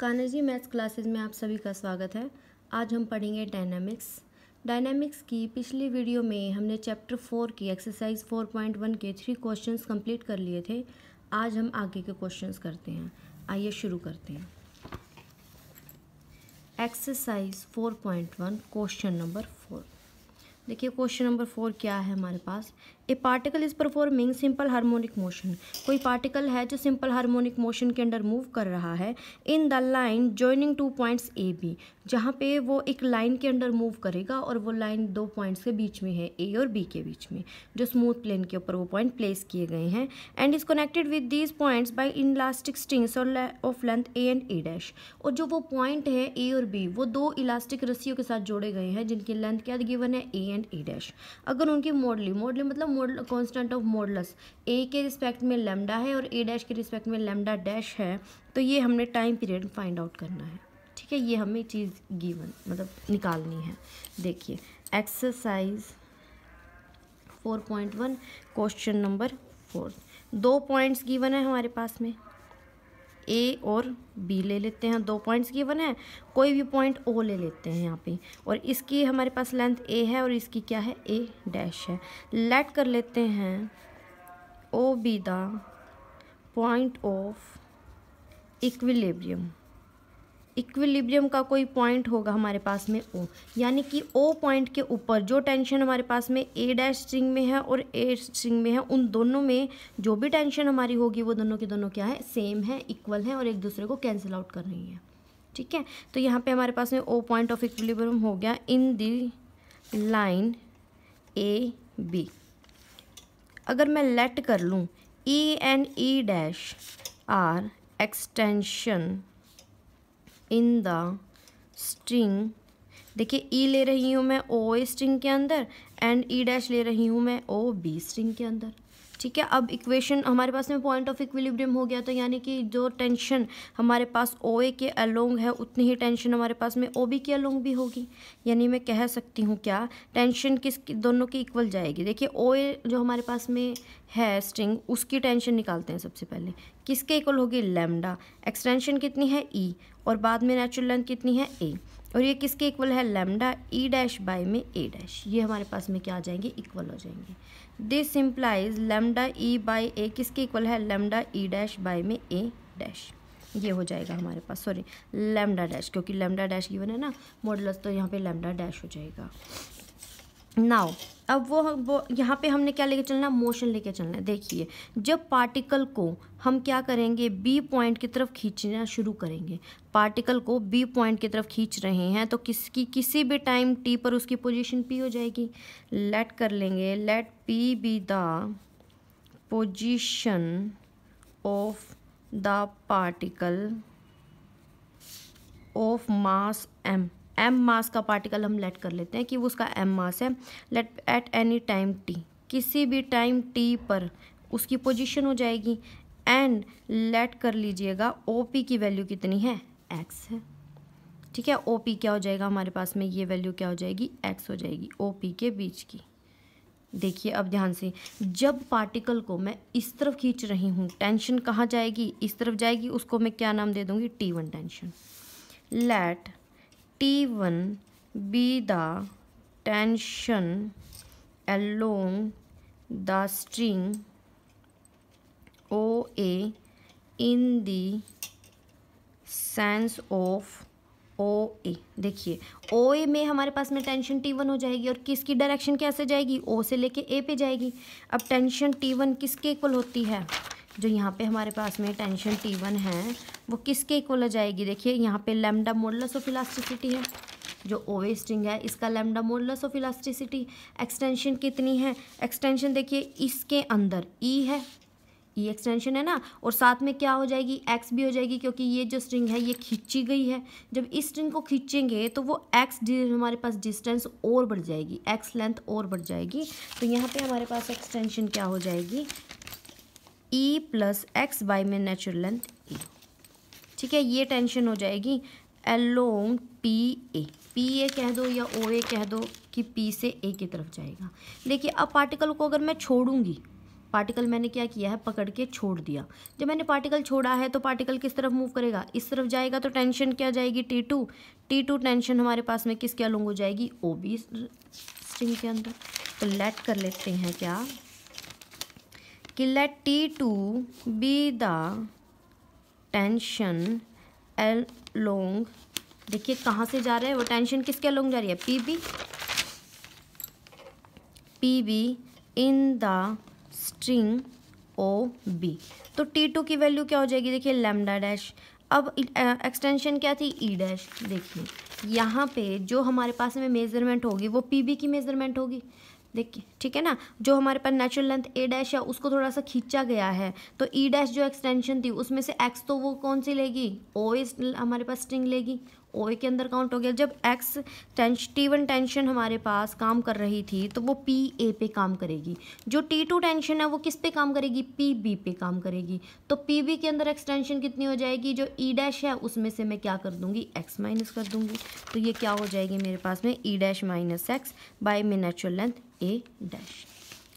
कानर्जी maths classes में आप सभी का स्वागत है आज हम पढ़ेंगे डायनामिक्स डायनामिक्स की पिछली वीडियो में हमने चैप्टर फोर की एक्सरसाइज फोर पॉइंट वन के थ्री क्वेश्चंस कंप्लीट कर लिए थे आज हम आगे के क्वेश्चंस करते हैं आइए शुरू करते हैं exercise four point one question number four देखिए क्वेश्चन नंबर फोर क्या है हमारे पास a particle is performing simple harmonic motion कोई पार्टिकल है जो सिंपल हार्मोनिक मोशन के अंडर मूव कर रहा है in the line joining two points A B जहाँ पे वो एक लाइन के अंडर मूव करेगा और वो लाइन दो पॉइंट्स के बीच में है ए और बी के बीच में जो स्मूथ प्लेन के ऊपर वो पॉइंट प्लेस किए गए हैं and is connected with these points by in elastic strings और of length A and A dash और जो वो पॉइंट है ए और बी वो दो इलास्टिक रस्सियों के साथ जोड़े गए हैं जिनकी लेंथ क्या गिवन है ए एंड ए डैश अगर उनकी मॉडली मॉडली मतलब mode constant of modulus A के रिस्पेक्ट में लेमडा है और ए डैश के रिस्पेक्ट में लेमडा डैश है तो ये हमने टाइम पीरियड फाइंड आउट करना है ठीक है ये हमें चीज़ गिवन मतलब निकालनी है देखिए एक्सरसाइज 4.1 क्वेश्चन नंबर फोर दो पॉइंट्स गिवन है हमारे पास में ए और बी ले लेते हैं दो पॉइंट्स गिवन है कोई भी पॉइंट ओ ले लेते हैं यहाँ पे और इसकी हमारे पास लेंथ ए है और इसकी क्या है ए डैश है लेट कर लेते हैं O B the point of equilibrium equilibrium का कोई पॉइंट होगा हमारे पास में ओ यानी कि ओ पॉइंट के ऊपर जो टेंशन हमारे पास में ए डैश स्ट्रिंग में है और ए स्ट्रिंग में है उन दोनों में जो भी टेंशन हमारी होगी वो दोनों के दोनों क्या है सेम है इक्वल है और एक दूसरे को कैंसिल आउट कर रही है ठीक है तो यहाँ पे हमारे पास में ओ पॉइंट ऑफ इक्विलिब्रियम हो गया इन दी लाइन ए बी अगर मैं लेट कर लूँ E and E dash R extension in the string देखिए ई e ले रही हूँ मैं ओ ए स्ट्रिंग के अंदर एंड ई डैश ले रही हूँ मैं ओ बी स्ट्रिंग के अंदर ठीक है अब इक्वेशन हमारे पास में पॉइंट ऑफ इक्विलिब्रियम हो गया तो यानी कि जो टेंशन हमारे पास ओ ए के अलोंग है उतनी ही टेंशन हमारे पास में ओ बी के अलोंग भी होगी यानी मैं कह सकती हूँ क्या टेंशन किस दोनों की इक्वल जाएगी देखिए ओ ए जो हमारे पास में है स्ट्रिंग उसकी टेंशन निकालते हैं सबसे पहले किसके इक्वल होगी लेमडा एक्सटेंशन कितनी है ई e, और बाद में नेचुरल लेंथ कितनी है ए और ये किसके इक्वल है लेमडा ई डैश बाई में ए डैश ये हमारे पास में क्या आ जाएंगे इक्वल हो जाएंगे this implies lambda E by A किसके इक्वल है लेमडा ई डैश बाई में ए डैश ये हो जाएगा हमारे पास सॉरी लेमडा डैश क्योंकि लेमडा डैश गिवन है ना मॉडल तो यहाँ पे लेमडा डैश हो जाएगा नाउ अब वो वो यहाँ पे हमने क्या लेके चलना है मोशन लेके चलना है देखिए जब पार्टिकल को हम क्या करेंगे बी पॉइंट की तरफ खींचना शुरू करेंगे पार्टिकल को बी पॉइंट की तरफ खींच रहे हैं तो किसकी किसी भी टाइम टी पर उसकी पोजीशन पी हो जाएगी लेट कर लेंगे let P be the position of the particle of mass M M mass का पार्टिकल हम लेट कर लेते हैं कि वो उसका एम मास है let at any time T किसी भी टाइम टी पर उसकी पोजीशन हो जाएगी एंड लेट कर लीजिएगा ओ पी की वैल्यू कितनी है एक्स है ठीक है ओ पी क्या हो जाएगा हमारे पास में ये वैल्यू क्या हो जाएगी एक्स हो जाएगी ओ पी के बीच की देखिए अब ध्यान से जब पार्टिकल को मैं इस तरफ खींच रही हूँ टेंशन कहाँ जाएगी इस तरफ जाएगी उसको मैं क्या नाम दे दूँगी T one tension let T be the tension along the string O A in the sense of O A देखिए ओ ए में हमारे पास में टेंशन टी वन हो जाएगी और किसकी डायरेक्शन कैसे जाएगी ओ से लेके ए पे जाएगी अब टेंशन टी वन किसके इक्वल होती है जो यहाँ पे हमारे पास में टेंशन टी वन है वो किसके इक्वल हो जाएगी देखिए यहाँ पे लेमडा मोडलस ऑफ इलास्टिसिटी है जो ओवे स्ट्रिंग है इसका lambda modulus of elasticity extension कितनी है एक्सटेंशन देखिए इसके अंदर ई e है ई e एक्सटेंशन है ना और साथ में क्या हो जाएगी एक्स भी हो जाएगी क्योंकि ये जो स्ट्रिंग है ये खींची गई है जब इस स्ट्रिंग को खींचेंगे तो वो एक्स हमारे पास डिस्टेंस और बढ़ जाएगी एक्स लेंथ और बढ़ जाएगी तो यहाँ पे हमारे पास एक्सटेंशन क्या हो जाएगी ई प्लस एक्स बाई में नेचुरल लेंथ ई ठीक है ये टेंशन हो जाएगी along P A P A कह दो या ओ ए कह दो कि पी से ए की तरफ जाएगा देखिए अब पार्टिकल को अगर मैं छोड़ूंगी पार्टिकल मैंने क्या किया है पकड़ के छोड़ दिया जब मैंने पार्टिकल छोड़ा है तो पार्टिकल किस तरफ मूव करेगा इस तरफ जाएगा तो टेंशन क्या जाएगी T two T two tension हमारे पास में किसके अलोंग हो जाएगी ओ बी स्ट्रिंग के अंदर तो लेट कर लेते हैं क्या कि let T two be the tension along देखिए कहाँ से जा रहा है वो टेंशन किसके लोंग जा रही है P B P B in the string O B तो टी टू की वैल्यू क्या हो जाएगी देखिए लेमडा डैश अब एक्सटेंशन क्या थी ई e डैश देखिए यहाँ पे जो हमारे पास में मेज़रमेंट होगी वो पी बी की मेज़रमेंट होगी देखिए ठीक है ना जो हमारे पास नेचुरल लेंथ ए डैश है उसको थोड़ा सा खींचा गया है तो ई e डैश जो एक्सटेंशन थी उसमें से एक्स तो वो कौन सी लेगी ओ हमारे पास स्ट्रिंग लेगी ओ के अंदर काउंट हो गया जब extension T one tension हमारे पास काम कर रही थी तो वो पी ए पे काम करेगी जो टी टू टेंशन है वो किस पे काम करेगी पी बी पे काम करेगी तो पी बी के अंदर एक्सटेंशन कितनी हो जाएगी जो ई e डैश है उसमें से मैं क्या कर दूंगी एक्स माइनस कर दूंगी तो ये क्या हो जाएगी मेरे पास में e dash minus x by मे नेचुरल लेंथ ए डैश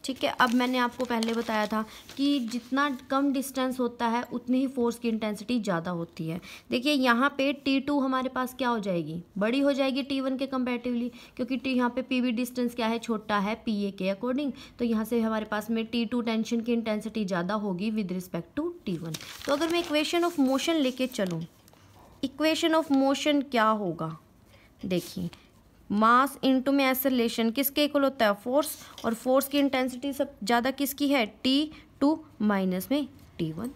ठीक है अब मैंने आपको पहले बताया था कि जितना कम डिस्टेंस होता है उतनी ही फोर्स की इंटेंसिटी ज़्यादा होती है देखिए यहाँ पे टी टू हमारे पास क्या हो जाएगी बड़ी हो जाएगी टी वन के कंपेरेटिवली क्योंकि टी यहाँ पे पी वी डिस्टेंस क्या है छोटा है पी ए के अकॉर्डिंग तो यहाँ से हमारे पास में टी टू टेंशन की इंटेंसिटी ज़्यादा होगी with respect to T one तो अगर मैं इक्वेशन ऑफ मोशन लेके चलूँ इक्वेशन ऑफ मोशन क्या होगा देखिए मास इनटू में एसलेशन किसके इक्वल होता है फोर्स और फोर्स की इंटेंसिटी सब ज़्यादा किसकी है टी टू माइनस में टी वन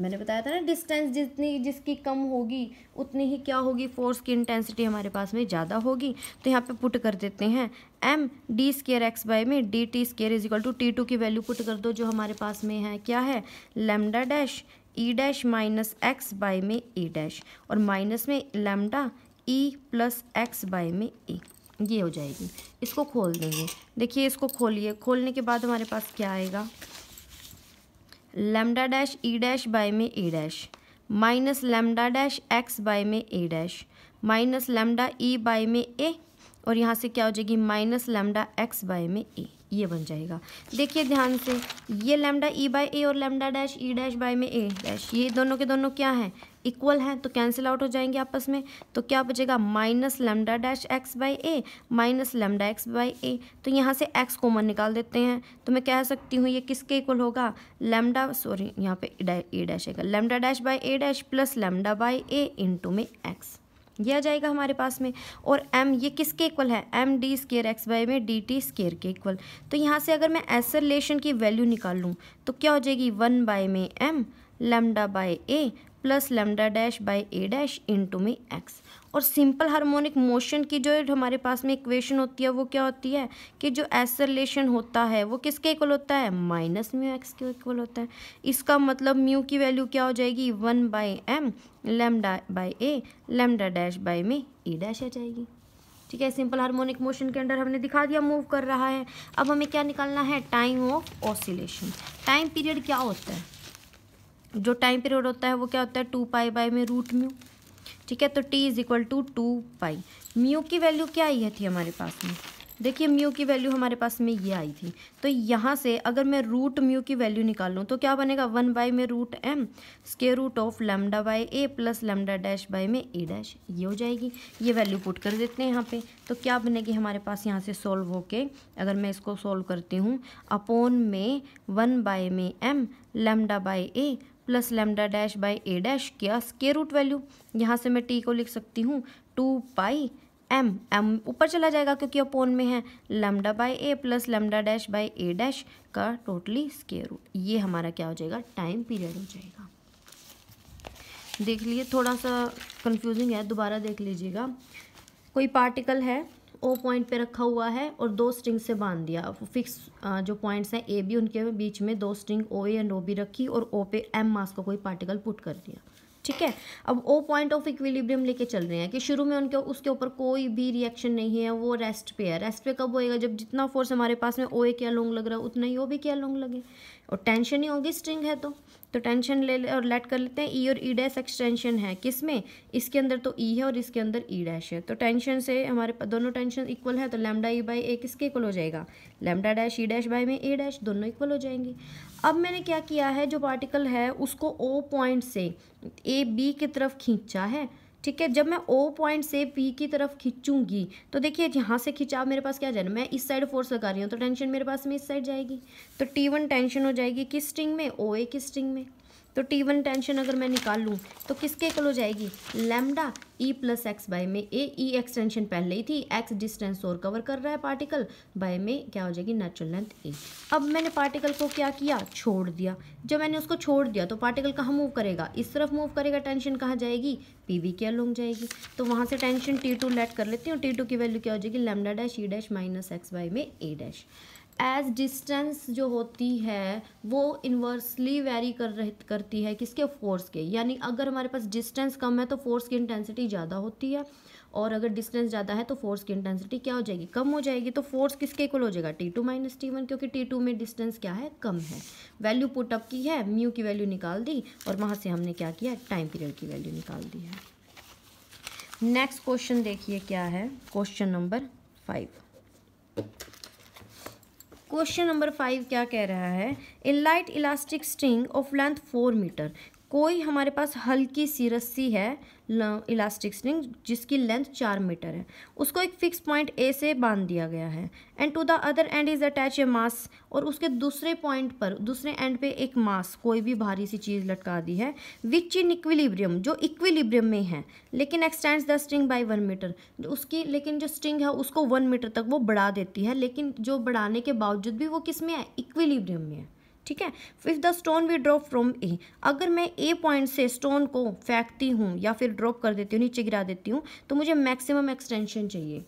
मैंने बताया था ना डिस्टेंस जितनी जिसकी कम होगी उतनी ही क्या होगी फोर्स की इंटेंसिटी हमारे पास में ज़्यादा होगी तो यहाँ पे पुट कर देते हैं m D square x by में d T square is equal to T two की वैल्यू पुट कर दो जो हमारे पास में है क्या है lambda dash e dash minus x by में ई e डैश और माइनस में lambda e plus x by में ए e. ये हो जाएगी इसको खोल देंगे देखिए इसको खोलिए खोलने के बाद हमारे पास क्या आएगा lambda dash e dash by में a dash minus lambda dash x by में a dash minus lambda e by में ए और यहाँ से क्या हो जाएगी माइनस लेमडा एक्स बाय में ए ये बन जाएगा देखिए ध्यान से ये लेमडा ई बाई ए और lambda dash e dash by में ए डैश ये दोनों के दोनों क्या हैं इक्वल हैं तो कैंसिल आउट हो जाएंगे आपस में तो क्या बचेगा minus lambda dash x by a minus lambda x by a तो यहाँ से एक्स कॉमन निकाल देते हैं तो मैं कह सकती हूँ ये किसके इक्वल होगा लेमडा सॉरी यहाँ पे ए e डैश आएगा lambda dash by a dash plus lambda by a into में एक्स ये आ जाएगा हमारे पास में और एम ये किसके इक्वल है m D square x y में डी टी स्केयर के इक्वल तो यहाँ से अगर मैं ऐसे रिलेशन की वैल्यू निकाल लूँ तो क्या हो जाएगी वन बाय में m lambda by a plus lambda dash by a dash into में एक्स और सिंपल हार्मोनिक मोशन की जो हमारे पास में इक्वेशन होती है वो क्या होती है कि जो एसरलेशन होता है वो किसके इक्वल होता है माइनस म्यू एक्स के इक्वल होता है इसका मतलब म्यू की वैल्यू क्या हो जाएगी one by m lambda by a lambda dash by में ई डैश आ जाएगी ठीक है सिंपल हार्मोनिक मोशन के अंडर हमने दिखा दिया मूव कर रहा है अब हमें क्या निकालना है time of oscillation time period क्या होता है जो टाइम पीरियड होता है वो क्या होता है टू पाई बाय में रूट म्यू ठीक है तो T is equal to two pi mu की वैल्यू क्या आई है थी हमारे पास में देखिए म्यू की वैल्यू हमारे पास में ये आई थी तो यहाँ से अगर मैं रूट म्यू की वैल्यू निकाल लूँ तो क्या बनेगा वन बाई में root m square root of lambda by a plus lambda dash by में ए डैश ये हो जाएगी ये वैल्यू पुट कर देते हैं यहाँ पे तो क्या बनेगी हमारे पास यहाँ से सॉल्व होके अगर मैं इसको सॉल्व करती हूँ अपोन में वन बाई में m lambda by a plus lambda dash by a dash क्या स्केयर रूट वैल्यू यहाँ से मैं टी को लिख सकती हूँ टू पाई एम एम ऊपर चला जाएगा क्योंकि अपोन में है lambda by a plus lambda dash by a dash का टोटली स्केयर रूट ये हमारा क्या हो जाएगा टाइम पीरियड हो जाएगा देख लिए थोड़ा सा कंफ्यूजिंग है दोबारा देख लीजिएगा कोई पार्टिकल है ओ पॉइंट पे रखा हुआ है और दो स्ट्रिंग से बांध दिया फिक्स जो पॉइंट्स हैं ए बी उनके बीच में दो string O A and O B रखी और ओ पे एम मास का को कोई पार्टिकल पुट कर दिया ठीक है अब ओ पॉइंट ऑफ इक्विलिब्रियम लेके चल रहे हैं कि शुरू में उनके उसके ऊपर कोई भी रिएक्शन नहीं है वो रेस्ट पे है रेस्ट पे कब होएगा जब जितना फोर्स हमारे पास में ओ ए क्या लॉन्ग लग रहा है उतना ही ओ भी क्या लॉन्ग लगे और टेंशन ही होगी स्ट्रिंग है तो तो टेंशन ले और लेट कर लेते हैं ई e और ई डैश एक्सटेंशन है किस में इसके अंदर तो ई e है और इसके अंदर ई e डैश है तो टेंशन से हमारे दोनों टेंशन इक्वल है तो लेमडा ई बाई ए किसके इक्वल हो जाएगा lambda dash e dash by में ए डैश दोनों इक्वल हो जाएंगे अब मैंने क्या किया है जो पार्टिकल है उसको ओ पॉइंट से ए बी की तरफ खींचा है ठीक है जब मैं ओ पॉइंट से पी की तरफ खींचूंगी तो देखिए यहाँ से खिंचाव मेरे पास क्या जाना मैं इस साइड फोर्स लगा रही हूँ तो टेंशन मेरे पास में इस साइड जाएगी तो टी वन टेंशन हो जाएगी किस स्ट्रिंग में ओ ए की स्ट्रिंग में तो टी वन टेंशन अगर मैं निकाल लूँ तो किसके कल हो जाएगी lambda e plus x by में ए ई एक्स टेंशन पहले ही थी एक्स डिस्टेंस और कवर कर रहा है पार्टिकल बाय में क्या हो जाएगी नेचुरल लेंथ ए अब मैंने पार्टिकल को क्या किया छोड़ दिया जब मैंने उसको छोड़ दिया तो पार्टिकल कहाँ मूव करेगा इस तरफ मूव करेगा टेंशन कहाँ जाएगी पी वी क्या लोंग जाएगी तो वहाँ से टेंशन टी टू लेट कर लेती हूँ टी टू की वैल्यू क्या हो जाएगी lambda dash e dash minus x by में ए डैश एज डिस्टेंस जो होती है वो इन्वर्सली वेरी कर करती है किसके फोर्स के यानी अगर हमारे पास डिस्टेंस कम है तो फोर्स की इंटेंसिटी ज़्यादा होती है और अगर डिस्टेंस ज़्यादा है तो फोर्स की इंटेंसिटी क्या हो जाएगी कम हो जाएगी तो फोर्स किसके इक्वल हो जाएगा T two minus T one क्योंकि टी टू में डिस्टेंस क्या है कम है वैल्यू पुट अप की है म्यू की वैल्यू निकाल दी और वहाँ से हमने क्या किया टाइम पीरियड की वैल्यू निकाल दी है नेक्स्ट क्वेश्चन देखिए क्या है question number five question number five क्या कह रहा है a light elastic string of length four metre कोई हमारे पास हल्की सी रस्सी है इलास्टिक स्ट्रिंग जिसकी लेंथ चार मीटर है उसको एक फिक्स पॉइंट ए से बांध दिया गया है end to the other end is attach a mass और उसके दूसरे पॉइंट पर दूसरे एंड पे एक मास कोई भी भारी सी चीज़ लटका दी है विच इन इक्विलिब्रियम जो इक्विलिब्रियम में है लेकिन extends the string by one metre उसकी लेकिन जो स्ट्रिंग है उसको वन मीटर तक वो बढ़ा देती है लेकिन जो बढ़ाने के बावजूद भी वो किस में है इक्विलिब्रियम में है ठीक है if the stone we drop from A अगर मैं ए पॉइंट से स्टोन को फेंकती हूँ या फिर ड्रॉप कर देती हूँ नीचे गिरा देती हूँ तो मुझे मैक्सिमम एक्सटेंशन चाहिए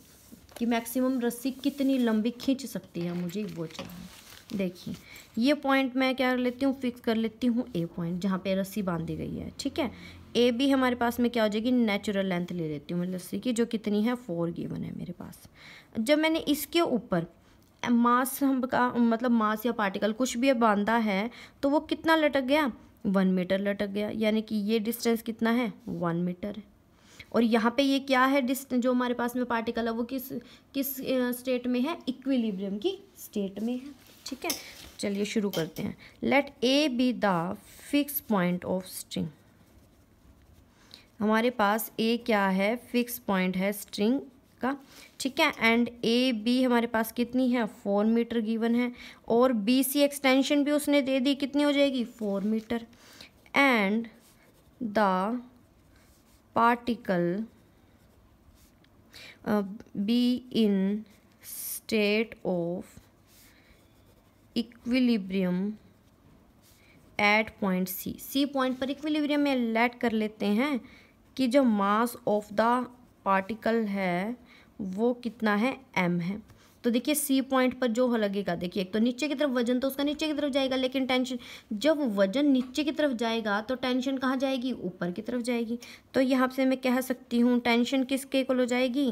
कि मैक्सिमम रस्सी कितनी लंबी खींच सकती है मुझे वो चाहिए देखिए ये पॉइंट मैं क्या कर लेती हूँ फिक्स कर लेती हूँ ए पॉइंट जहाँ पे रस्सी बांधी गई है ठीक है ए भी हमारे पास में क्या हो जाएगी नेचुरल लेंथ ले लेती हूँ मैं रस्सी की जो कितनी है फोर गिवन है मेरे पास जब मैंने इसके ऊपर मास का मतलब मास या पार्टिकल कुछ भी बांधा है तो वो कितना लटक गया वन मीटर लटक गया यानी कि ये डिस्टेंस कितना है वन मीटर है और यहाँ पे ये क्या है डिस्टेंस जो हमारे पास में पार्टिकल है वो किस किस स्टेट में है इक्विलिब्रियम की स्टेट में है ठीक है चलिए शुरू करते हैं let A be the fix point of string हमारे पास ए क्या है फिक्स पॉइंट है स्ट्रिंग का ठीक है एंड ए बी हमारे पास कितनी है फोर मीटर गिवन है और बी सी एक्सटेंशन भी उसने दे दी कितनी हो जाएगी four metre and the particle be in state of equilibrium at point C C point पर इक्विलिब्रियम में लेट कर लेते हैं कि जो मास ऑफ द पार्टिकल है वो कितना है एम है तो देखिए सी पॉइंट पर जो लगेगा देखिए एक तो नीचे की तरफ वजन तो उसका नीचे की तरफ जाएगा लेकिन टेंशन जब वजन नीचे की तरफ जाएगा तो टेंशन कहाँ जाएगी ऊपर की तरफ जाएगी तो यहाँ से मैं कह सकती हूँ टेंशन किसके को लो जाएगी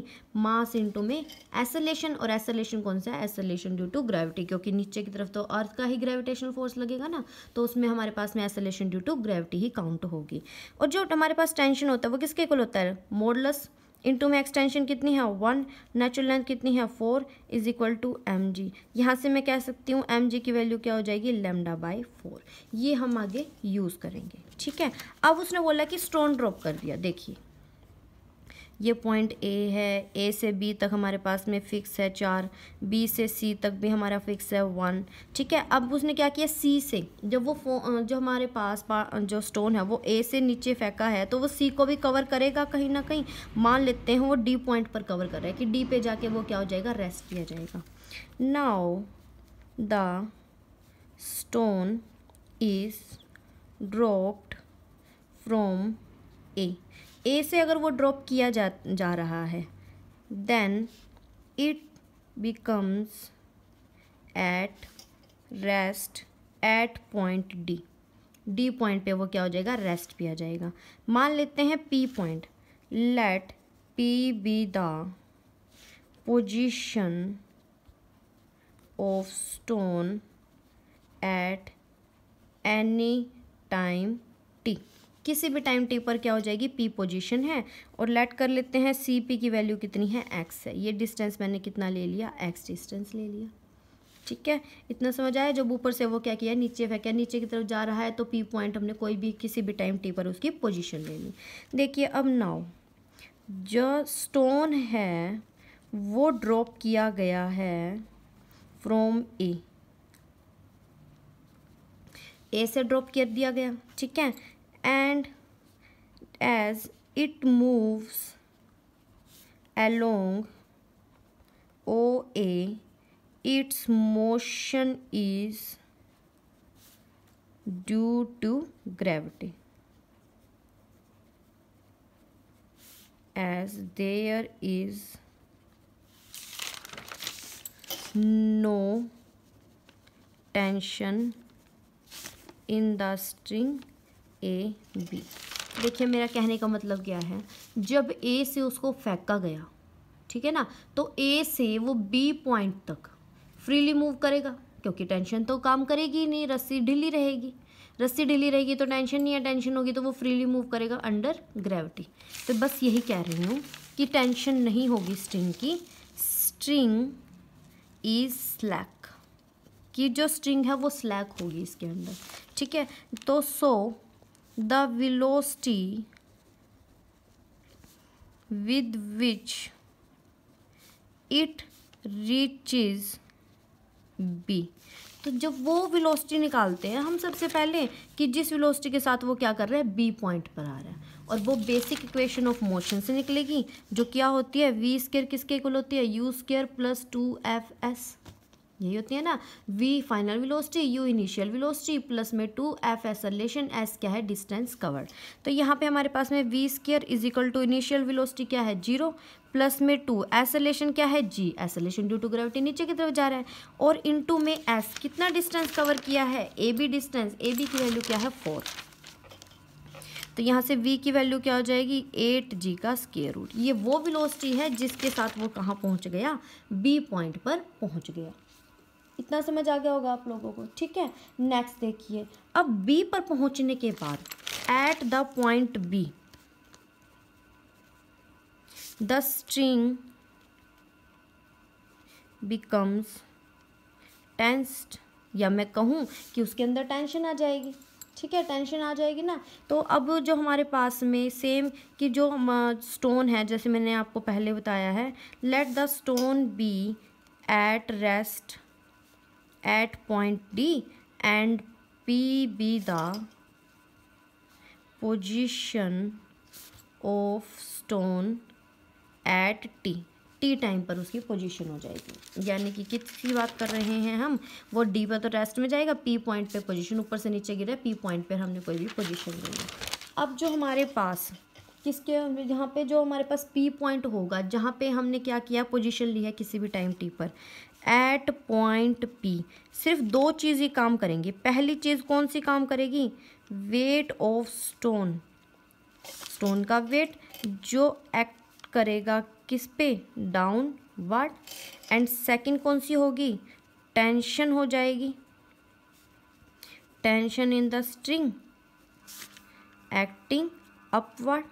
मास इंटू में एसोलेशन और एसोलेशन कौन सा है एसोलेशन ड्यू टू ग्रेविटी क्योंकि नीचे की तरफ तो अर्थ का ही ग्रेविटेशनल फोर्स लगेगा ना तो उसमें हमारे पास में एसोलेशन ड्यू टू ग्रेविटी ही काउंट होगी और जो हमारे पास टेंशन होता है वो किसके को होता है मोडलस इनटू में एक्सटेंशन कितनी है वन नेचुरल लेंथ कितनी है four is equal to m g यहाँ से मैं कह सकती हूँ एम जी की वैल्यू क्या हो जाएगी लेमडा बाई फोर ये हम आगे यूज़ करेंगे ठीक है अब उसने बोला कि स्टोन ड्रॉप कर दिया देखिए ये पॉइंट ए है ए से बी तक हमारे पास में फ़िक्स है चार बी से सी तक भी हमारा फिक्स है वन ठीक है अब उसने क्या किया सी से जब वो फो जो हमारे पास पा जो स्टोन है वो ए से नीचे फेंका है तो वो सी को भी कवर करेगा कहीं ना कहीं मान लेते हैं वो डी पॉइंट पर कवर कर रहा है कि डी पे जाके वो क्या हो जाएगा रेस्ट किया जाएगा now the stone is dropped from A A से अगर वो ड्रॉप किया जा जा रहा है then it becomes at rest at point D D point पे वो क्या हो जाएगा रेस्ट पे आ जाएगा मान लेते हैं P point let P be the position of stone at any time T किसी भी टाइम टी पर क्या हो जाएगी पी पोजिशन है और लेट कर लेते हैं सी पी की वैल्यू कितनी है एक्स है ये डिस्टेंस मैंने कितना ले लिया एक्स डिस्टेंस ले लिया ठीक है इतना समझ आया जब ऊपर से वो क्या किया नीचे फेंका नीचे की तरफ जा रहा है तो पी पॉइंट हमने कोई भी किसी भी टाइम टी पर उसकी पोजिशन ले ली देखिए अब नाव जो स्टोन है वो ड्रॉप किया गया है फ्रॉम ए ए से ड्रॉप कर दिया गया ठीक है and as it moves along OA its motion is due to gravity as there is no tension in the string A B देखिए मेरा कहने का मतलब क्या है जब ए से उसको फेंका गया ठीक है ना तो ए से वो बी पॉइंट तक फ्रीली मूव करेगा क्योंकि टेंशन तो काम करेगी नहीं रस्सी ढीली रहेगी रस्सी ढीली रहेगी तो टेंशन नहीं है टेंशन होगी तो वो फ्रीली मूव करेगा अंडर ग्रेविटी तो बस यही कह रही हूँ कि टेंशन नहीं होगी स्ट्रिंग की स्ट्रिंग इज स्लैक कि जो स्ट्रिंग है वो स्लैक होगी इसके अंदर ठीक है तो सो so, the velocity with which it reaches b तो जब वो विलोस्टी निकालते हैं हम सबसे पहले कि जिस विलोस्टी के साथ वो क्या कर रहे हैं बी पॉइंट पर आ रहा है और वो बेसिक इक्वेशन ऑफ मोशन से निकलेगी जो क्या होती है वी स्केयर किसके इक्वल होती है u square plus two F s यही होती है ना v final velocity u initial velocity plus में टू एफ एसलेशन एस क्या है डिस्टेंस कवर्ड तो यहाँ पे हमारे पास में v square is equal to initial velocity क्या है जीरो प्लस में टू एसलेशन क्या है g acceleration due to gravity नीचे की तरफ जा रहा है और इन टू में एस कितना डिस्टेंस कवर किया है A B distance A B की वैल्यू क्या है फोर तो यहाँ से v की वैल्यू क्या हो जाएगी एट जी का स्केयर रूट ये वो विलोस्टी है जिसके साथ वो कहाँ पहुँच गया b पॉइंट पर पहुँच गया इतना समझ आ गया होगा आप लोगों को ठीक है नेक्स्ट देखिए अब बी पर पहुंचने के बाद at the point B the string becomes tensed या मैं कहूँ कि उसके अंदर टेंशन आ जाएगी ठीक है टेंशन आ जाएगी ना तो अब जो हमारे पास में सेम कि जो स्टोन है जैसे मैंने आपको पहले बताया है let the stone be at rest at point D and P be the position of stone at T. T time पर उसकी पोजीशन हो जाएगी यानी कि किसकी बात कर रहे हैं हम वो डी पर तो रेस्ट में जाएगा पी पॉइंट पे पोजीशन ऊपर से नीचे गिरा पी पॉइंट पर हमने कोई भी पोजीशन है अब जो हमारे पास किसके यहाँ पे जो हमारे पास पी पॉइंट होगा जहाँ पे हमने क्या किया पोजीशन ली है किसी भी टाइम टी पर एट पॉइंट पी सिर्फ दो चीज़ ही काम करेंगी पहली चीज़ कौन सी काम करेगी वेट ऑफ स्टोन स्टोन का वेट जो एक्ट करेगा किस पे डाउन वर्ड एंड सेकंड कौन सी होगी टेंशन हो जाएगी tension in the string acting upward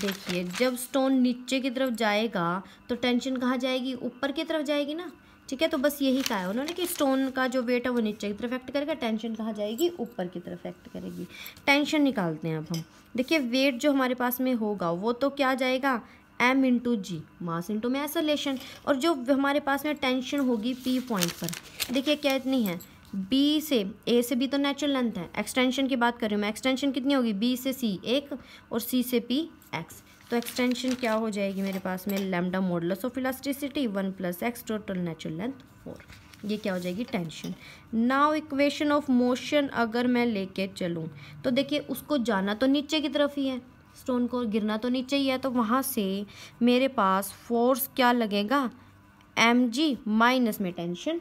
देखिए जब स्टोन नीचे की तरफ जाएगा तो टेंशन कहाँ जाएगी ऊपर की तरफ जाएगी ना ठीक है तो बस यही कहा है उन्होंने कि स्टोन का जो वेट है वो नीचे की तरफ एक्ट करेगा टेंशन कहाँ जाएगी ऊपर की तरफ एक्ट करेगी टेंशन निकालते हैं अब हम देखिए वेट जो हमारे पास में होगा वो तो क्या जाएगा m into g mass into में एसोलेशन और जो हमारे पास में टेंशन होगी पी पॉइंट पर देखिए क्या इतनी है बी से ए से बी तो नेचुरल लेंथ है एक्सटेंशन की बात कर रही हूँ मैं एक्सटेंशन कितनी होगी बी से सी एक और सी से पी एक्स तो एक्सटेंशन क्या हो जाएगी मेरे पास में lambda models of elasticity one plus x total natural length four ये क्या हो जाएगी tension now equation of motion अगर मैं लेके चलूँ तो देखिए उसको जाना तो नीचे की तरफ ही है स्टोन को गिरना तो नीचे ही है तो वहाँ से मेरे पास फोर्स क्या लगेगा एम जी माइनस में टेंशन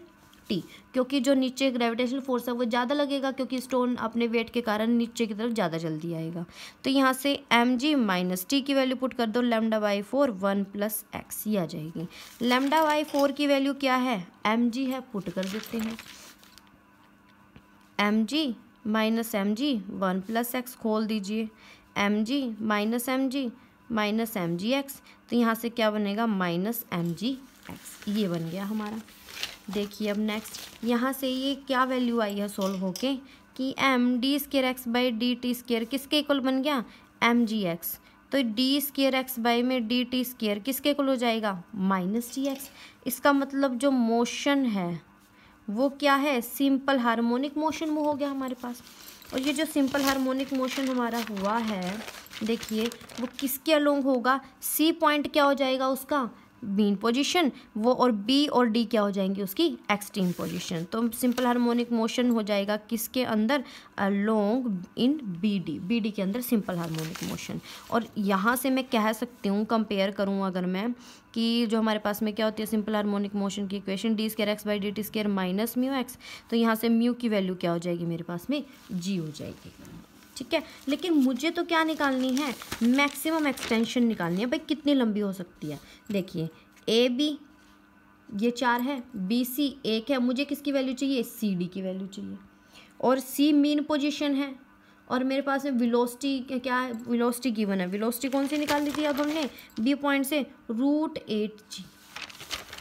टी क्योंकि जो नीचे ग्रेविटेशन फोर्स है वो ज़्यादा लगेगा क्योंकि स्टोन अपने वेट के कारण नीचे की तरफ ज़्यादा जल्दी आएगा तो यहाँ से एम जी माइनस टी की वैल्यू पुट कर दो lambda by four one plus x ये आ जाएगी लेमडा बाई फोर की वैल्यू क्या है एम जी है पुट कर देते हैं एम जी minus m g one plus x खोल दीजिए एम जी माइनस एम जी माइनस एम जी एक्स तो यहाँ से क्या बनेगा माइनस एम जी एक्स ये बन गया हमारा देखिए अब नेक्स्ट यहाँ से ये क्या वैल्यू आई है सोल्व होके कि m D square x by D T square किसके इक्वल बन गया एम जी एक्स तो डी स्केयर एक्स बाई में डी टी स्केयर किसके इक्वल हो जाएगा माइनस जी एक्स इसका मतलब जो मोशन है वो क्या है सिंपल हार्मोनिक मोशन वो हो गया हमारे पास और ये जो सिंपल हार्मोनिक मोशन हमारा हुआ है देखिए वो किसके अलोंग होगा सी पॉइंट क्या हो जाएगा उसका बीन पोजीशन वो और बी और डी क्या हो जाएंगी उसकी एक्सट्रीम पोजीशन तो सिंपल हार्मोनिक मोशन हो जाएगा किसके अंदर long in B D B D के अंदर सिंपल हार्मोनिक मोशन और यहाँ से मैं कह सकती हूँ कंपेयर करूँ अगर मैं कि जो हमारे पास में क्या होती है सिंपल हार्मोनिक मोशन की equation d square x by D T square minus mu x तो यहाँ से म्यू की वैल्यू क्या हो जाएगी मेरे पास में जी हो जाएगी ठीक है लेकिन मुझे तो क्या निकालनी है मैक्सिमम एक्सटेंशन निकालनी है भाई कितनी लंबी हो सकती है देखिए ए बी ये चार है बी सी एक है मुझे किसकी वैल्यू चाहिए सी डी की वैल्यू चाहिए और सी मीन पोजिशन है और मेरे पास में विलोसिटी क्या है विलोस्टी गिवन है विलोस्टी कौन सी निकाल ली थी अब हमने बी पॉइंट से रूट एट जी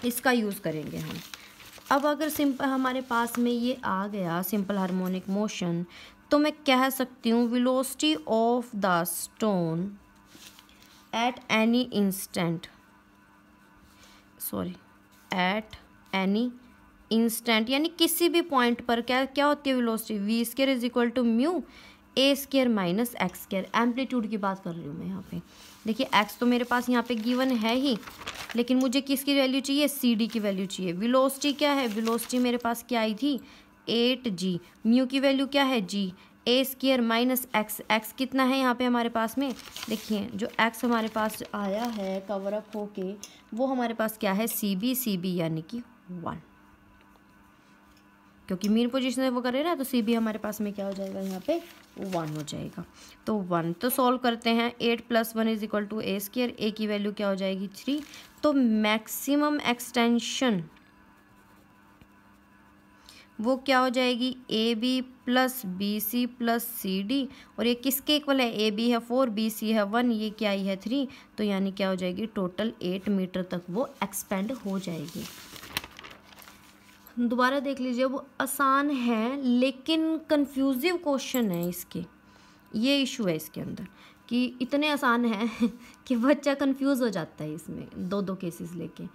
इसका यूज़ करेंगे हम अब अगर सिंपल हमारे पास में ये आ गया सिंपल हार्मोनिक मोशन तो मैं कह सकती हूँ velocity of the stone at any instant sorry at any instant यानी किसी भी पॉइंट पर क्या क्या होती है velocity v square is equal to mu A square minus x square amplitude की बात कर रही हूँ मैं यहाँ पे देखिए एक्स तो मेरे पास यहाँ पे गिवन है ही लेकिन मुझे किसकी वैल्यू चाहिए सी डी की वैल्यू चाहिए विलोसिटी क्या है विलोसिटी मेरे पास क्या आई थी एट जी म्यू की वैल्यू क्या है G A square minus X X कितना है यहाँ पे हमारे पास में देखिए जो एक्स हमारे पास आया है कवर अप होके वो हमारे पास क्या है सी बी सी बी यानी कि वन क्योंकि मीन पोजिशन वो करे ना तो सी बी हमारे पास में क्या हो जाएगा यहाँ पे वन हो जाएगा तो वन तो सॉल्व करते हैं at plus one is equal to A square A की वैल्यू क्या हो जाएगी थ्री तो मैक्सिमम एक्सटेंशन वो क्या हो जाएगी A B plus B C plus C D और ये किसके इक्वल है ए बी है फोर बी सी है वन ये क्या ही है थ्री तो यानी क्या हो जाएगी टोटल एट मीटर तक वो एक्सपेंड हो जाएगी दोबारा देख लीजिए वो आसान है लेकिन कन्फ्यूज़िव क्वेश्चन है इसके ये इशू है इसके अंदर कि इतने आसान है कि बच्चा कंफ्यूज हो जाता है इसमें दो दो केसेस लेके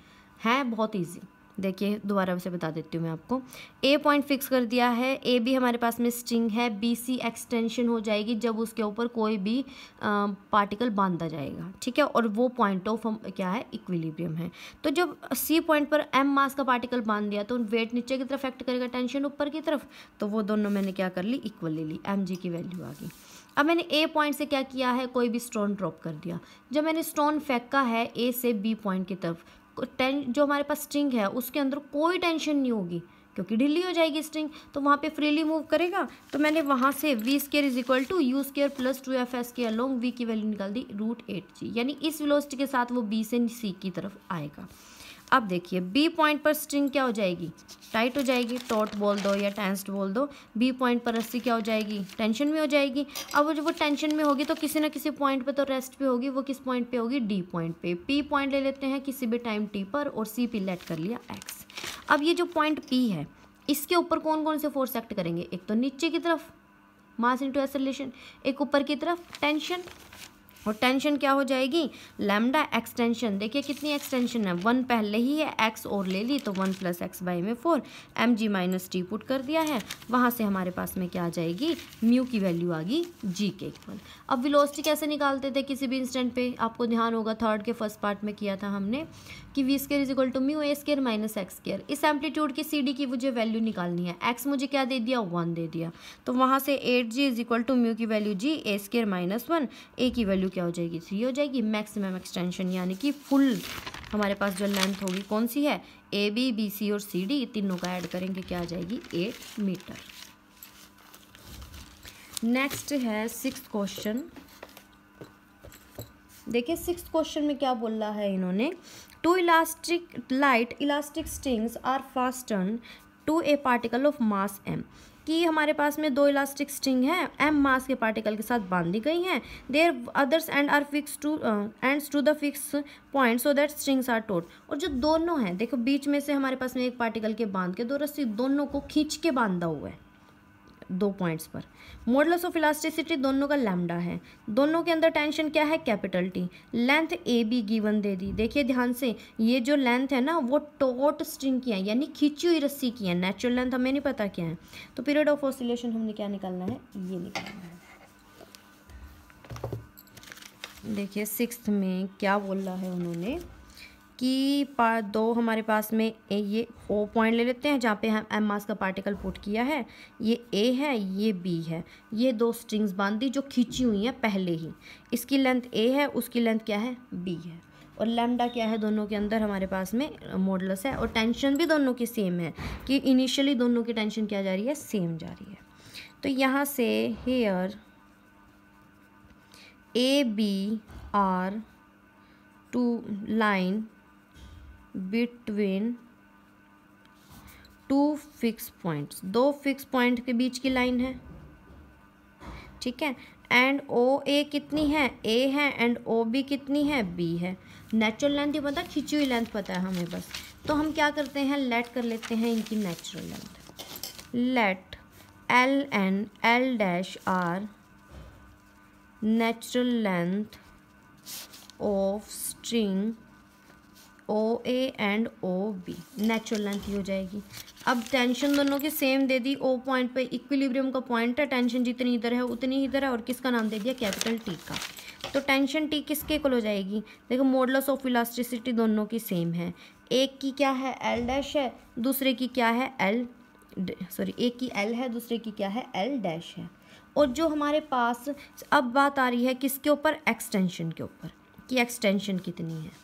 हैं बहुत इजी देखिए दोबारा से बता देती हूँ मैं आपको ए पॉइंट फिक्स कर दिया है ए भी हमारे पास में स्ट्रिंग है बी सी एक्सटेंशन हो जाएगी जब उसके ऊपर कोई भी आ, पार्टिकल बांधा जाएगा ठीक है और वो पॉइंट ऑफ हम क्या है इक्विलिब्रियम है तो जब सी पॉइंट पर एम मास का पार्टिकल बांध दिया तो वेट नीचे की तरफ एक्ट करेगा टेंशन ऊपर की तरफ तो वो दोनों मैंने क्या कर ली इक्वल ले ली एम जी की वैल्यू आ गई अब मैंने ए पॉइंट से क्या किया है कोई भी स्टोन ड्रॉप कर दिया जब मैंने स्टोन फेंका है ए से बी पॉइंट की तरफ टें जो हमारे पास स्ट्रिंग है उसके अंदर कोई टेंशन नहीं होगी क्योंकि ढीली हो जाएगी स्ट्रिंग तो वहाँ पे फ्रीली मूव करेगा तो मैंने वहाँ से V square is equal to U square plus two F S care long V की वैल्यू निकाल दी रूट एट जी यानी इस वेलोसिटी के साथ वो बी से सी की तरफ आएगा अब देखिए बी पॉइंट पर स्ट्रिंग क्या हो जाएगी टाइट हो जाएगी टॉट बोल दो या टेंस्ड बोल दो बी पॉइंट पर रस्सी क्या हो जाएगी टेंशन में हो जाएगी अब जब वो टेंशन में होगी तो किसी ना किसी पॉइंट पे तो रेस्ट पे होगी वो किस पॉइंट पे होगी डी पॉइंट पे पी पॉइंट ले लेते हैं किसी भी टाइम टी पर और सी पी लेट कर लिया एक्स अब ये जो पॉइंट पी है इसके ऊपर कौन कौन से फोर्स एक्ट करेंगे एक तो नीचे की तरफ मास इंटू एसलेशन एक ऊपर की तरफ टेंशन और टेंशन क्या हो जाएगी लैमडा एक्सटेंशन देखिए कितनी एक्सटेंशन है वन पहले ही है एक्स और ले ली तो वन प्लस एक्स बाई में फोर एम जी माइनस टी पुट कर दिया है वहाँ से हमारे पास में क्या आ जाएगी म्यू की वैल्यू आ गई जी के इक्वल अब विलोसिटी कैसे निकालते थे किसी भी इंस्टेंट पे आपको ध्यान होगा थर्ड के फर्स्ट पार्ट में किया था हमने कि V square is equal to mu A square minus x square इस एम्पलीट्यूड की सी डी की मुझे वैल्यू निकालनी है एक्स मुझे क्या दे दिया वन दे दिया तो वहाँ से at G is equal to mu की value G A square minus one A की वैल्यू क्या हो जाएगी थ्री हो जाएगी मैक्सिमम एक्सटेंशन यानी कि फुल हमारे पास जो लेंथ होगी कौन सी है ए बी बी सी और सी डी तीनों का ऐड करेंगे क्या आ जाएगी एट मीटर नेक्स्ट है सिक्स क्वेश्चन देखिए सिक्स क्वेश्चन में क्या बोल रहा है इन्होंने two elastic light elastic strings are fasten to a particle of mass M कि हमारे पास में दो इलास्टिक स्ट्रिंग हैं एम मास के पार्टिकल के साथ बांधी गई हैं their others end are fix to ends to the fix point so that strings are taut और जो दोनों हैं देखो बीच में से हमारे पास में एक पार्टिकल के बांध के दो रस्सी दोनों को खींच के बांधा हुआ है दो पॉइंट्स पर मॉडल्स ऑफ इलास्टिसिटी दोनों का लैमडा है दोनों के अंदर टेंशन क्या है capital T length A B given दे दी देखिए ध्यान से ये जो लेंथ है ना वो टोट स्ट्रिंग की है यानी खींची हुई रस्सी की है नेचुरल लेंथ हमें नहीं पता क्या है तो पीरियड ऑफ ऑसिलेशन हमने क्या निकालना है ये निकालना है देखिए सिक्स में क्या बोला है उन्होंने कि दो हमारे पास में ए ये ओ पॉइंट ले लेते हैं जहाँ पे हम एम मास का पार्टिकल पुट किया है ये ए है ये बी है ये दो स्ट्रिंग्स बांध दी जो खींची हुई हैं पहले ही इसकी लेंथ ए है उसकी लेंथ क्या है बी है और लैमडा क्या है दोनों के अंदर हमारे पास में मॉडलस है और टेंशन भी दोनों की सेम है कि इनिशियली दोनों की टेंशन क्या जा रही है सेम जा रही है तो यहाँ से here A B are two line between two fix points दो फिक्स पॉइंट के बीच की लाइन है ठीक है एंड ओ ए कितनी है ए है एंड ओ बी कितनी है बी है नेचुरल लेंथ ये पता खिंची हुई लेंथ पता है हमें बस तो हम क्या करते हैं लेट कर लेते हैं इनकी natural length let L and L dash are natural length of string O A and O B natural length ही हो जाएगी अब टेंशन दोनों की सेम दे दी ओ पॉइंट पे इक्विलिब्रियम का पॉइंट है टेंशन जितनी इधर है उतनी इधर है और किसका नाम दे दिया कैपिटल टी का तो टेंशन टी किसके इक्वल हो जाएगी देखो मॉडल्स ऑफ इलास्टिसिटी दोनों की सेम है एक की क्या है एल डैश है दूसरे की क्या है एल सॉरी एक की एल है दूसरे की क्या है एल डैश है और जो हमारे पास अब बात आ रही है किसके ऊपर एक्सटेंशन के ऊपर कि एक्सटेंशन कितनी है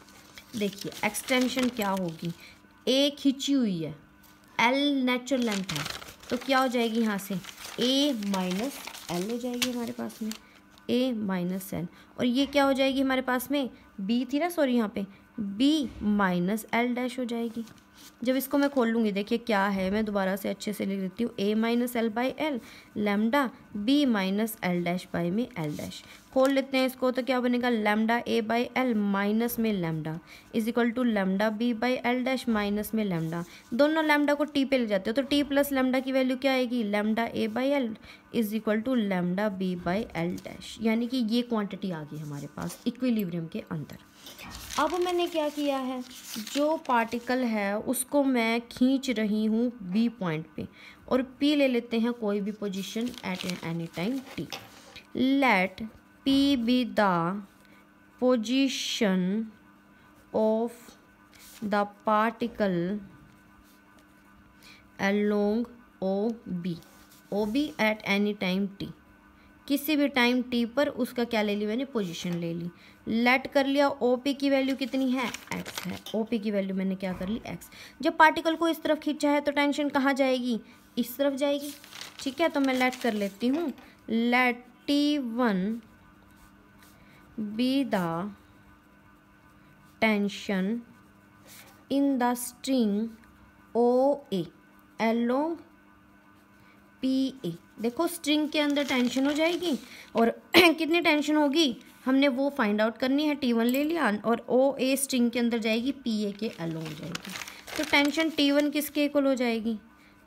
देखिए एक्सटेंशन क्या होगी ए खिंची हुई है एल नेचुरल लेंथ है तो क्या हो जाएगी यहाँ से ए माइनस एल हो जाएगी हमारे पास में ए माइनस एल और ये क्या हो जाएगी हमारे पास में बी थी ना सॉरी यहाँ पे बी माइनस एल डैश हो जाएगी जब इसको मैं खोल लूँगी देखिए क्या है मैं दोबारा से अच्छे से लिख देती हूँ A minus L by L lambda B minus L dash by में एल डैश खोल लेते हैं इसको तो क्या बनेगा lambda A by L minus में lambda is equal to lambda B by L dash minus में लेमडा दोनों लेमडा को टी पे ले जाते हो तो टी प्लस लेमडा की वैल्यू क्या आएगी lambda A by L is equal to lambda B by L dash यानी कि ये क्वान्टिटी आ गई हमारे पास इक्विलिब्रियम के अंदर अब मैंने क्या किया है जो पार्टिकल है उसको मैं खींच रही हूँ बी पॉइंट पे और पी ले लेते हैं कोई भी position at any time T let P be the position of the particle along O B O B at any time T किसी भी टाइम टी पर उसका क्या ले ली मैंने पोजीशन ले ली लेट कर लिया ओ पी की वैल्यू कितनी है एक्स है ओ पी की वैल्यू मैंने क्या कर ली एक्स जब पार्टिकल को इस तरफ खींचा है तो टेंशन कहाँ जाएगी इस तरफ जाएगी ठीक है तो मैं लेट कर लेती हूँ let T one be the tension in the string O A along P A देखो स्ट्रिंग के अंदर टेंशन हो जाएगी और कितनी टेंशन होगी हमने वो फाइंड आउट करनी है टी वन ले लिया और ओ ए स्ट्रिंग के अंदर जाएगी पी ए के हो जाएगी तो टेंशन टी वन किसके इक्वल हो जाएगी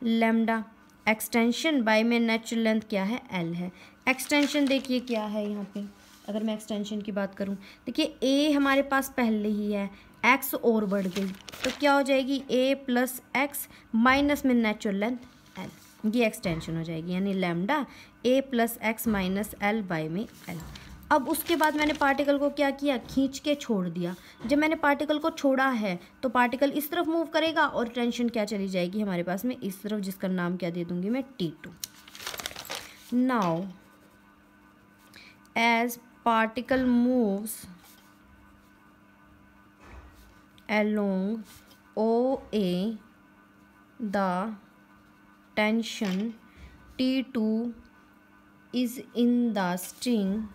लेमडा एक्सटेंशन बाय में नेचुरल लेंथ क्या है एल है एक्सटेंशन देखिए क्या है यहाँ पे अगर मैं एक्सटेंशन की बात करूँ देखिए ए हमारे पास पहले ही है एक्स और बढ़ गई तो क्या हो जाएगी ए प्लस एक्स माइनस में नेचुरल लेंथ ये एक्सटेंशन हो जाएगी यानी lambda A plus X minus L by में एल अब उसके बाद मैंने पार्टिकल को क्या किया खींच के छोड़ दिया जब मैंने पार्टिकल को छोड़ा है तो पार्टिकल इस तरफ मूव करेगा और टेंशन क्या चली जाएगी हमारे पास में इस तरफ जिसका नाम क्या दे दूंगी मैं T two now as particle moves along O A the tension T2 is in the string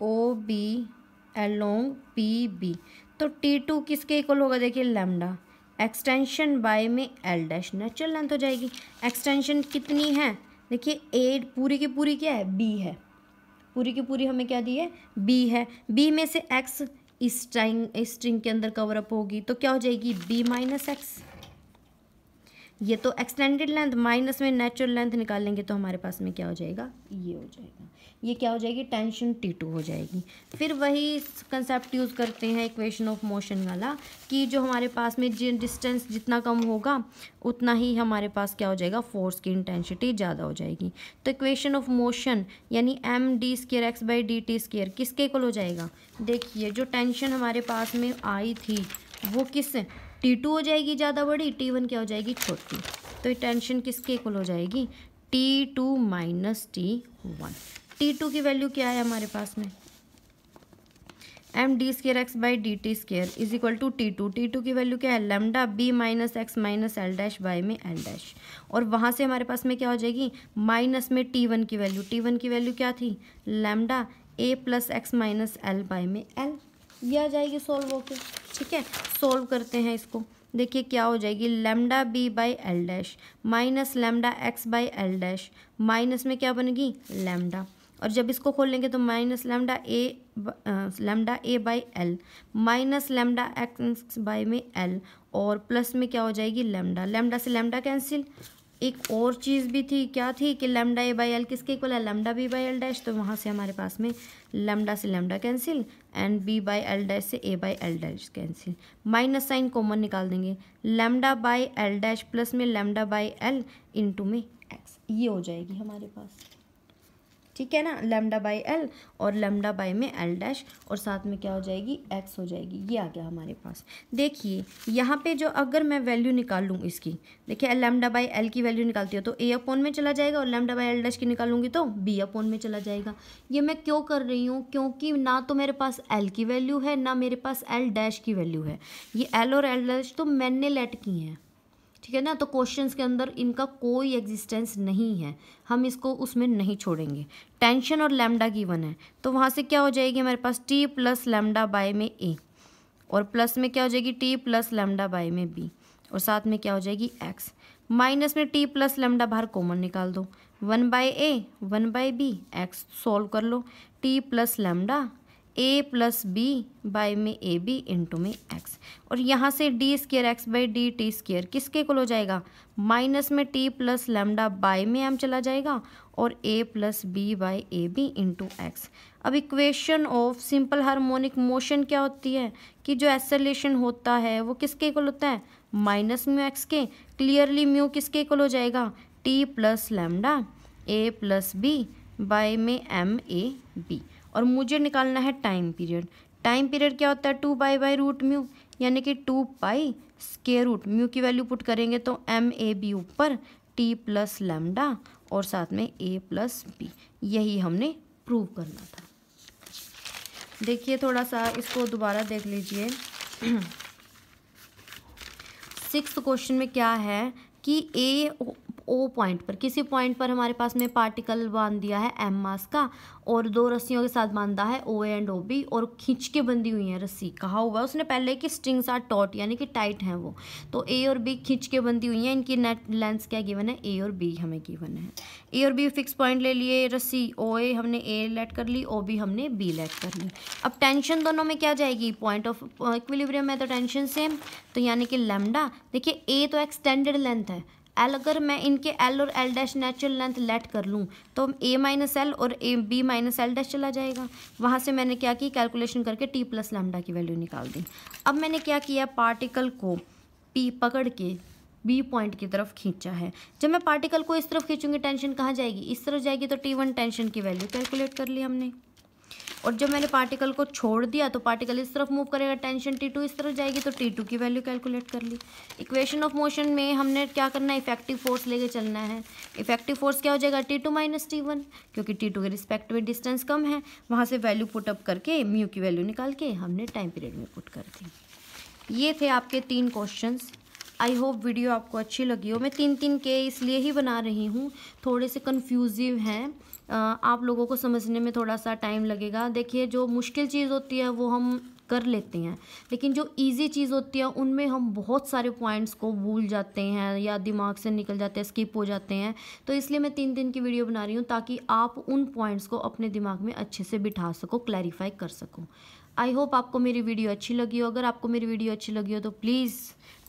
OB along PB तो T2 किसके इक्वल होगा देखिए लेमडा एक्सटेंशन बाय में एल डैश नेचुरल लेंथ हो जाएगी एक्सटेंशन कितनी है देखिए ए पूरी की पूरी क्या है बी है पूरी की पूरी हमें क्या दी है बी है बी में से एक्स इस स्ट्रिंग स्ट्रिंग के अंदर कवर अप होगी तो क्या हो जाएगी बी माइनस एक्स ये तो एक्सटेंडेड लेंथ माइनस में नेचुरल लेंथ निकालेंगे तो हमारे पास में क्या हो जाएगा ये हो जाएगा ये क्या हो जाएगी टेंशन टी टू हो जाएगी फिर वही कंसेप्ट यूज़ करते हैं इक्वेशन ऑफ मोशन वाला कि जो हमारे पास में जिन डिस्टेंस जितना कम होगा उतना ही हमारे पास क्या हो जाएगा फोर्स की इंटेंसिटी ज़्यादा हो जाएगी तो इक्वेशन ऑफ मोशन यानी M D square x by D T square किसके इक्वल हो जाएगा देखिए जो टेंशन हमारे पास में आई थी वो किस टी टू हो जाएगी ज़्यादा बड़ी टी वन क्या हो जाएगी छोटी तो ये टेंशन किसके इक्वल हो जाएगी T two minus T one T two की वैल्यू क्या है हमारे पास में M D square x by D T square is equal to T two T two की वैल्यू क्या है lambda B minus X minus L dash by में एल डैश और वहाँ से हमारे पास में क्या हो जाएगी माइनस में टी वन की वैल्यू टी वन की वैल्यू क्या थी lambda A plus X minus L by में एल ये आ जाएगी सोल्व होके ठीक है सोल्व करते हैं इसको देखिए क्या हो जाएगी lambda B by L dash minus lambda x by L dash minus में क्या बनेगी लेमडा और जब इसको खोल लेंगे तो minus lambda A lambda A by L minus lambda x by में एल और प्लस में क्या हो जाएगी लेमडा लेमडा से लेमडा कैंसिल एक और चीज़ भी थी क्या थी कि लेमडा ए बाई एल किसके इक्वल है lambda B by L dash तो वहाँ से हमारे पास में लेमडा से lambda cancel and B by L dash से A by L dash cancel minus sign common निकाल देंगे lambda by L dash plus में लेमडा बाई एल इंटू में एक्स ये हो जाएगी हमारे पास ठीक है ना लेमडा बाई एल और लेमडा बाई में एल डैश और साथ में क्या हो जाएगी एक्स हो जाएगी ये आ गया हमारे पास देखिए यहाँ पे जो अगर मैं वैल्यू निकाल लूँ इसकी देखिए लेमडा बाई एल की वैल्यू निकालती हो तो ए अपोन में चला जाएगा और लेमडा बाई एल डैश की निकालूंगी तो बी अपोन में चला जाएगा ये मैं क्यों कर रही हूँ क्योंकि ना तो मेरे पास एल की वैल्यू है ना मेरे पास एल डैश की वैल्यू है ये एल और एल डैश तो मैंने लेट की हैं ठीक है ना तो क्वेश्चन के अंदर इनका कोई एग्जिस्टेंस नहीं है हम इसको उसमें नहीं छोड़ेंगे टेंशन और लैमडा गिवन है तो वहाँ से क्या हो जाएगी हमारे पास टी प्लस लैमडा बाय में ए और प्लस में क्या हो जाएगी टी प्लस लैमडा बाय में बी और साथ में क्या हो जाएगी एक्स माइनस में टी प्लस लैमडा बाहर कॉमन निकाल दो one by A one by B X solve कर लो T plus lambda A plus B by में ए बी इंटू में एक्स और यहाँ से D square x by D T square किसके कुल हो जाएगा माइनस में टी प्लस लेमडा बाई में एम चला जाएगा और A plus B by A B into X अब equation of simple harmonic motion क्या होती है कि जो एसेलेशन होता है वो किसके कुल होता है माइनस म्यू एक्स के क्लियरली म्यू किसके कुल हो जाएगा T plus lambda A plus B by में एम ए बी और मुझे निकालना है टाइम पीरियड टाइम पीरियड क्या होता है two pi by root mu यानी कि two pi square root mu की वैल्यू पुट करेंगे तो एम ए बी ऊपर टी प्लस लेमडा और साथ में ए प्लस बी यही हमने प्रूव करना था देखिए थोड़ा सा इसको दोबारा देख लीजिए सिक्स क्वेश्चन में क्या है कि ए ओ पॉइंट पर किसी पॉइंट पर हमारे पास में पार्टिकल बांध दिया है एम मास का और दो रस्सियों के साथ बांधा है ओ एंड ओ बी और खींच के बंधी हुई है रस्सी कहा हुआ है उसने पहले कि स्ट्रिंग्स आर टॉट यानी कि टाइट हैं वो तो ए और बी खींच के बंधी हुई हैं इनकी नेट लेंथ क्या गिवन है ए और बी हमें गिवन है ए और बी फिक्स पॉइंट ले लिए रस्सी ओ ए हमने ए लेट कर ली ओ बी हमने बी लेट कर ली अब टेंशन दोनों में क्या जाएगी पॉइंट ऑफ इक्विलिब्रियम है तो टेंशन सेम तो यानी कि लेमडा देखिए ए तो एक्सटेंडेड लेंथ है एल अगर मैं इनके एल और L dash natural length let कर लूँ तो ए माइनस एल और A B minus L dash चला जाएगा वहाँ से मैंने क्या की कैलकुलेशन करके टी प्लस लैमडा की वैल्यू निकाल दी अब मैंने क्या किया पार्टिकल को पी पकड़ के बी पॉइंट की तरफ खींचा है जब मैं पार्टिकल को इस तरफ खींचूंगी टेंशन कहाँ जाएगी इस तरफ जाएगी तो टी वन टेंशन की वैल्यू कैलकुलेट कर ली हमने और जब मैंने पार्टिकल को छोड़ दिया तो पार्टिकल इस तरफ मूव करेगा टेंशन टी टू इस तरफ जाएगी तो टी टू की वैल्यू कैलकुलेट कर ली इक्वेशन ऑफ मोशन में हमने क्या करना है इफेक्टिव फोर्स लेके चलना है इफेक्टिव फोर्स क्या हो जाएगा T two minus T one क्योंकि टी टू के रिस्पेक्ट में डिस्टेंस कम है वहाँ से वैल्यू पुटअप करके म्यू की वैल्यू निकाल के हमने टाइम पीरियड में पुट कर दी ये थे आपके तीन क्वेश्चंस आई होप वीडियो आपको अच्छी लगी हो मैं तीन तीन के इसलिए ही बना रही हूँ थोड़े से कन्फ्यूजिव हैं आप लोगों को समझने में थोड़ा सा टाइम लगेगा देखिए जो मुश्किल चीज़ होती है वो हम कर लेते हैं लेकिन जो इजी चीज़ होती है उनमें हम बहुत सारे पॉइंट्स को भूल जाते हैं या दिमाग से निकल जाते हैं स्किप हो जाते हैं तो इसलिए मैं तीन दिन की वीडियो बना रही हूँ ताकि आप उन पॉइंट्स को अपने दिमाग में अच्छे से बिठा सको क्लैरिफाई कर सको आई होप आपको मेरी वीडियो अच्छी लगी हो अगर आपको मेरी वीडियो अच्छी लगी हो तो प्लीज़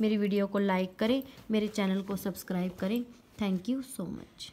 मेरी वीडियो को लाइक करें मेरे चैनल को सब्सक्राइब करें थैंक यू सो मच